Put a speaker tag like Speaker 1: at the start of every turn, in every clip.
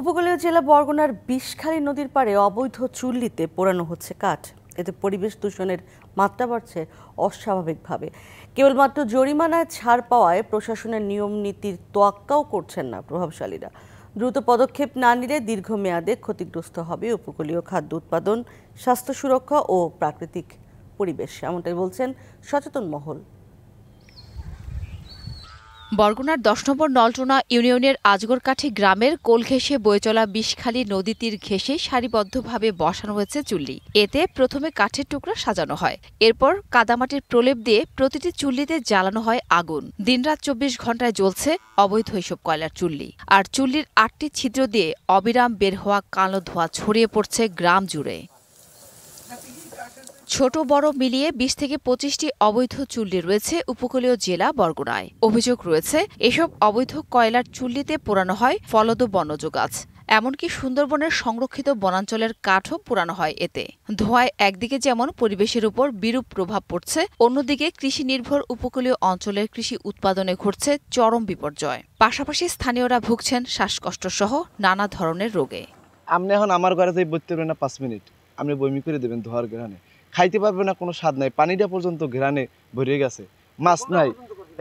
Speaker 1: উপকূলীয় জেলা বরগুনার বিষখালী নদীর পাড়ে অবৈধ চুল্লিতে পোড়ানো হচ্ছে কাঠ এতে পরিবেশ দূষণের মাত্রা বাড়ছে অস্বাভাবিকভাবে কেবলমাত্র জরিমানায় ছাড় পাওয়ায় প্রশাসনের নিয়ম নীতির তোয়াক্কাও করছেন না প্রভাবশালীরা দ্রুত পদক্ষেপ না নিলে দীর্ঘমেয়াদে ক্ষতিগ্রস্ত হবে উপকূলীয় খাদ্য উৎপাদন স্বাস্থ্য সুরক্ষা ও প্রাকৃতিক পরিবেশ এমনটাই বলছেন সচেতন মহল
Speaker 2: বরগুনার দশ নম্বর নলটোনা ইউনিয়নের আজগরকাঠি গ্রামের কোল ঘেঁষে বয়ে চলা বিষখালী নদী তীর ঘেঁষে সারিবদ্ধভাবে বসানো হয়েছে চুল্লি এতে প্রথমে কাঠের টুকরা সাজানো হয় এরপর কাদামাটির প্রলেপ দিয়ে প্রতিটি চুল্লিতে জ্বালানো হয় আগুন দিনরাত চব্বিশ ঘন্টায় জ্বলছে অবৈধ এসব কয়লার চুল্লি আর চুল্লির আটটি ছিদ্র দিয়ে অবিরাম বের হওয়া কালো ধোয়া ছড়িয়ে পড়ছে গ্রাম জুড়ে ছোট বড় মিলিয়ে বিশ থেকে পঁচিশটি অবৈধ চুল্লি রয়েছে উপকূলীয় জেলা বরগুনায় অভিযোগ রয়েছে এসব অবৈধ কয়লার চুল্লিতে পোড়ানো হয় ফলদ বনজ গাছ এমনকি সুন্দরবনের সংরক্ষিত বনাঞ্চলের কাঠও পোড়ানো হয় এতে ধোঁয়ায় একদিকে যেমন পরিবেশের উপর বিরূপ প্রভাব পড়ছে অন্যদিকে কৃষি নির্ভর উপকূলীয় অঞ্চলের কৃষি উৎপাদনে ঘটছে চরম বিপর্যয় পাশাপাশি স্থানীয়রা ভুগছেন শ্বাসকষ্ট সহ নানা ধরনের রোগে আপনি এখন আমার ঘরে যাই বলতে না পাঁচ মিনিট আপনি বমি করে দেবেন ধোয়ার
Speaker 1: ঘেরানে খাইতে পারবে না কোনো স্বাদ নাই পানিটা পর্যন্ত ঘেরানে ভরে গেছে মাছ নাই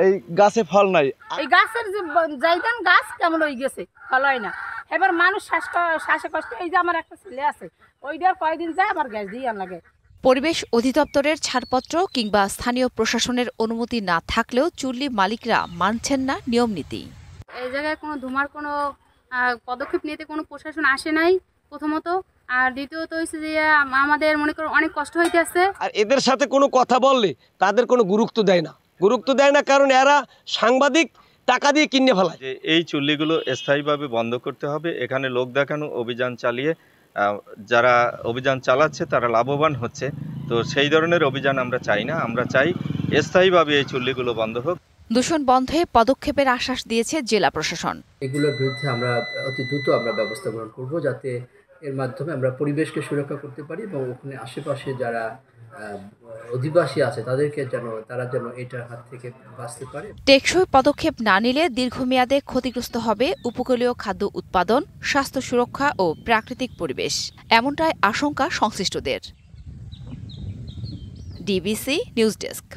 Speaker 1: এই গাছে ফল নাই
Speaker 2: এই গাছের যে জাইদান গাছ কেমন হয়ে গেছে ফল হয় না এবার মানুষ শ্বাসে কষ্ট এই যে আমার একটা ছেলে আছে ওইটার কয়দিন যায় আমার গ্যাস দিয়ে লাগে পরিবেশ অধিদপ্তরের ছাড়পত্র কিংবা স্থানীয় প্রশাসনের অনুমতি না থাকলেও চুল্লি মালিকরা মানছেন না নিয়ম নীতি এই জায়গায় কোনো ধুমার কোনো পদক্ষেপ নিতে কোনো প্রশাসন আসে নাই প্রথমত আর দ্বিতীয়ত হচ্ছে যে আমাদের মনে করো অনেক
Speaker 1: কষ্ট হইতে আছে আর এদের সাথে কোনো কথা বললে তাদের কোনো গুরুত্ব দেয় না গুরুত্ব দেয় না কারণ এরা সাংবাদিক টাকা দিয়ে কিনে ফেলায়
Speaker 2: যে এই চুল্লিগুলো স্থায়ীভাবে বন্ধ করতে হবে এখানে লোক দেখানো অভিযান চালিয়ে যারা অভিযান চালাচ্ছে তারা লাভবান হচ্ছে তো সেই ধরনের অভিযান আমরা চাই না আমরা চাই স্থায়ীভাবে এই চুল্লিগুলো বন্ধ হোক দূষণ বন্ধে পদক্ষেপের আশ্বাস দিয়েছে জেলা প্রশাসন
Speaker 1: এগুলোর বিরুদ্ধে আমরা অতি দ্রুত আমরা ব্যবস্থা গ্রহণ করব যাতে এর মাধ্যমে আমরা পরিবেশকে সুরক্ষা করতে পারি এবং ওখানে আশেপাশে যারা অধিবাসী আছে তাদেরকে যেন তারা যেন এটার হাত থেকে বাঁচতে পারে
Speaker 2: টেকসই পদক্ষেপ না নিলে দীর্ঘমেয়াদে ক্ষতিগ্রস্ত হবে উপকূলীয় খাদ্য উৎপাদন স্বাস্থ্য সুরক্ষা ও প্রাকৃতিক পরিবেশ এমনটাই আশঙ্কা সংশ্লিষ্টদের ডিবিসি নিউজ ডেস্ক